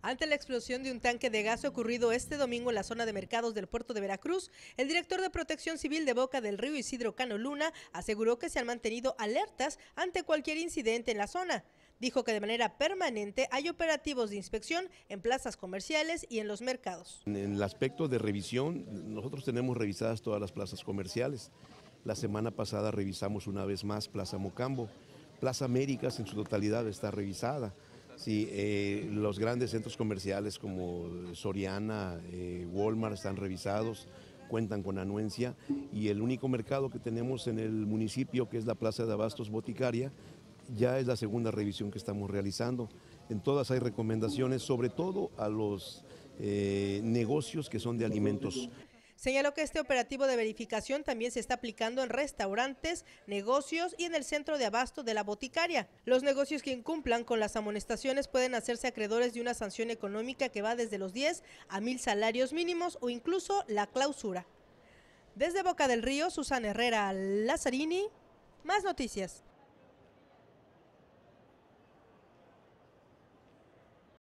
Ante la explosión de un tanque de gas ocurrido este domingo en la zona de mercados del puerto de Veracruz, el director de Protección Civil de Boca del Río Isidro Cano Luna aseguró que se han mantenido alertas ante cualquier incidente en la zona. Dijo que de manera permanente hay operativos de inspección en plazas comerciales y en los mercados. En el aspecto de revisión, nosotros tenemos revisadas todas las plazas comerciales. La semana pasada revisamos una vez más Plaza Mocambo. Plaza Américas en su totalidad está revisada. Sí, eh, los grandes centros comerciales como Soriana, eh, Walmart están revisados, cuentan con anuencia y el único mercado que tenemos en el municipio, que es la Plaza de Abastos Boticaria, ya es la segunda revisión que estamos realizando. En todas hay recomendaciones, sobre todo a los eh, negocios que son de alimentos. Señaló que este operativo de verificación también se está aplicando en restaurantes, negocios y en el centro de abasto de la boticaria. Los negocios que incumplan con las amonestaciones pueden hacerse acreedores de una sanción económica que va desde los 10 a 1000 salarios mínimos o incluso la clausura. Desde Boca del Río, Susana Herrera Lazzarini, más noticias.